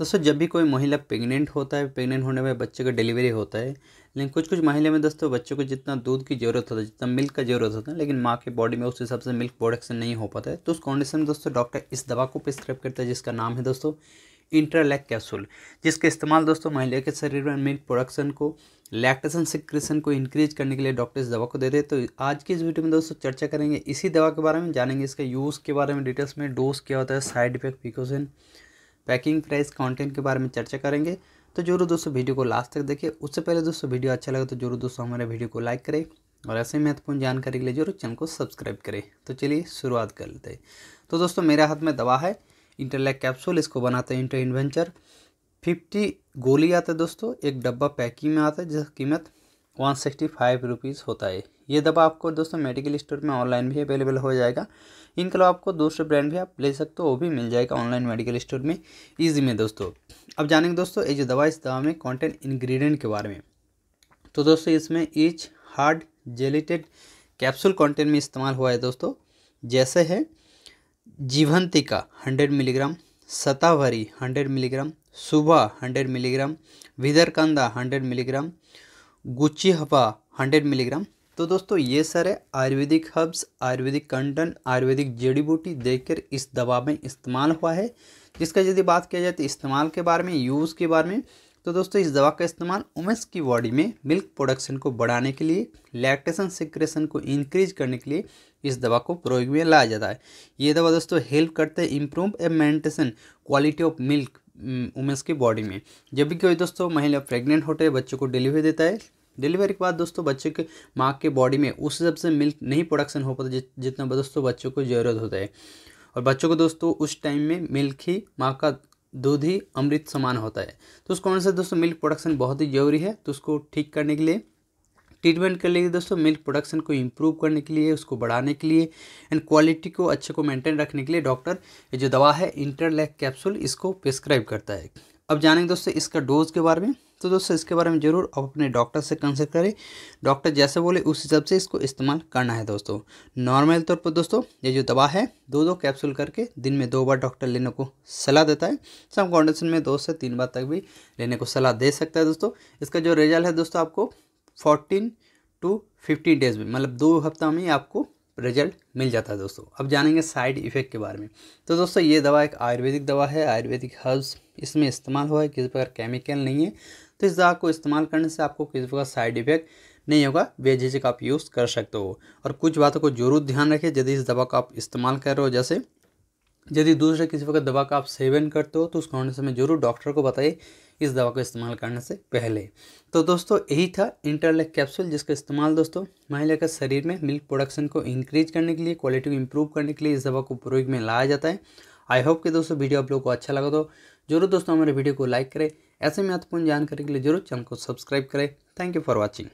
दोस्तों जब भी कोई महिला प्रेग्नेंट होता है प्रेग्नेंट होने में बच्चे का डिलीवरी होता है लेकिन कुछ कुछ महिला में दोस्तों बच्चों को जितना दूध की ज़रूरत होता है जितना मिल्क का ज़रूरत होता है लेकिन माँ के बॉडी में उस हिसाब से मिल्क प्रोडक्शन नहीं हो पाता है तो उस कंडीशन में दोस्तों डॉक्टर इस दवा को प्रिस्क्राइब करता है जिसका नाम है दोस्तों इंटरलैक कैप्सूल जिसका इस्तेमाल दोस्तों महिला के शरीर में मिल्क प्रोडक्शन को लैक्टेशन सिक्रेशन को इंक्रीज करने के लिए डॉक्टर इस दवा को देते हैं तो आज की इस वीडियो में दोस्तों चर्चा करेंगे इसी दवा के बारे में जानेंगे इसका यूज़ के बारे में डिटेल्स में डोज क्या होता है side effect precaution packing price content के बारे में चर्चा करेंगे तो जरूर दोस्तों वीडियो को लास्ट तक देखें उससे पहले दोस्तों वीडियो अच्छा लगे तो जरूर दोस्तों हमारे वीडियो को लाइक करें और ऐसे महत्वपूर्ण जानकारी के लिए जरूर चैनल को सब्सक्राइब करें तो चलिए शुरुआत कर लेते हैं तो दोस्तों मेरे हाथ में दवा है इंटरलैक कैप्सूल इसको बनाते हैं इंटर इन्वेंचर फिफ्टी गोली आता है दोस्तों एक डब्बा पैकिंग में आता है जिसकी कीमत वन सिक्सटी फाइव रुपीज़ होता है ये दवा आपको दोस्तों मेडिकल स्टोर में ऑनलाइन भी अवेलेबल हो जाएगा इनके अलावा आपको दूसरे ब्रांड भी आप ले सकते हो वो भी मिल जाएगा ऑनलाइन मेडिकल स्टोर में ईजी में दोस्तों अब जानेंगे दोस्तों ये जो दवा इस दवा में कॉन्टेंट इन्ग्रीडियंट के बारे में तो दोस्तों इसमें each hard gelated capsule content में इस्तेमाल हुआ है दोस्तों जैसे है जीवंतिका हंड्रेड मिलीग्राम सतावरी हंड्रेड मिलीग्राम सुबह हंड्रेड मिलीग्राम विदरकंदा हंड्रेड मिलीग्राम गुच्ची हवा हंड्रेड मिलीग्राम तो दोस्तों ये सारे आयुर्वेदिक हर्ब्स आयुर्वेदिक कंटन आयुर्वेदिक जड़ी बूटी देखकर इस दवा में इस्तेमाल हुआ है जिसका यदि बात किया जाए तो इस्तेमाल के बारे में यूज़ के बारे में तो दोस्तों इस दवा का इस्तेमाल उमेंस की बॉडी में मिल्क प्रोडक्शन को बढ़ाने के लिए लैक्टेशन सिक्रेशन को इंक्रीज करने के लिए इस दवा को प्रयोग में लाया जाता है ये दवा दोस्तों हेल्प करते हैं इम्प्रूव ए मेंटेशन क्वालिटी ऑफ मिल्क उमेंस की बॉडी में जब भी कोई दोस्तों महिला प्रेग्नेंट होते हैं बच्चों को डिलीवरी देता है डिलीवरी के बाद दोस्तों बच्चे के माँ के बॉडी में उस हिसाब से मिल्क नहीं प्रोडक्शन हो पाता जितना दोस्तों बच्चों को ज़रूरत होता है और बच्चों को दोस्तों उस टाइम में मिल्क ही माँ का दूध ही अमृत समान होता है तो उस कारण से दोस्तों मिल्क प्रोडक्शन बहुत ही ज़रूरी है तो उसको ठीक करने के लिए ट्रीटमेंट करने के लिए दोस्तों मिल्क प्रोडक्शन को इम्प्रूव करने के लिए उसको बढ़ाने के लिए एंड क्वालिटी को अच्छे को मेंटेन रखने के लिए डॉक्टर ये जो दवा है इंटरलैक कैप्सूल इसको प्रिस्क्राइब करता है अब जानेंगे दोस्तों इसका डोज के बारे में तो दोस्तों इसके बारे में ज़रूर आप अपने डॉक्टर से कंसल्ट करें डॉक्टर जैसे बोले उस हिसाब से इसको इस्तेमाल करना है दोस्तों नॉर्मल तौर पर दोस्तों ये जो दवा है दो दो कैप्सूल करके दिन में दो बार डॉक्टर लेने को सलाह देता है सब कॉन्डिशन में दो से तीन बार तक भी लेने को सलाह दे सकता है दोस्तों इसका जो रिजल्ट है दोस्तों आपको फोर्टीन टू फिफ्टीन डेज में मतलब दो हफ्ता में आपको रिजल्ट मिल जाता है दोस्तों अब जानेंगे साइड इफ़ेक्ट के बारे में तो दोस्तों ये दवा एक आयुर्वेदिक दवा है आयुर्वेदिक हर्ब्स इसमें इस्तेमाल हुआ है किसी प्रकार केमिकल नहीं है तो इस दवा को इस्तेमाल करने से आपको किसी प्रकार साइड इफेक्ट नहीं होगा बेझिझक आप यूज़ कर सकते हो और कुछ बातों को जरूर ध्यान रखें यदि इस दवा का आप इस्तेमाल कर रहे हो जैसे यदि दूसरे किसी प्रकार दवा का आप सेवन करते हो तो उसको होने समय जरूर डॉक्टर को बताइए इस दवा का इस्तेमाल करने से पहले तो दोस्तों यही था इंटरलेक कैप्सूल जिसका इस्तेमाल दोस्तों महिला के शरीर में मिल्क प्रोडक्शन को इंक्रीज करने के लिए क्वालिटी को इम्प्रूव करने के लिए इस दवा को प्रयोग में लाया जाता है आई होप कि दोस्तों वीडियो आप लोग को अच्छा लगा तो जरूर दोस्तों हमारे वीडियो को लाइक करें ऐसे महत्वपूर्ण जानकारी के लिए जरूर चैनल को सब्सक्राइब करें थैंक यू फॉर वॉचिंग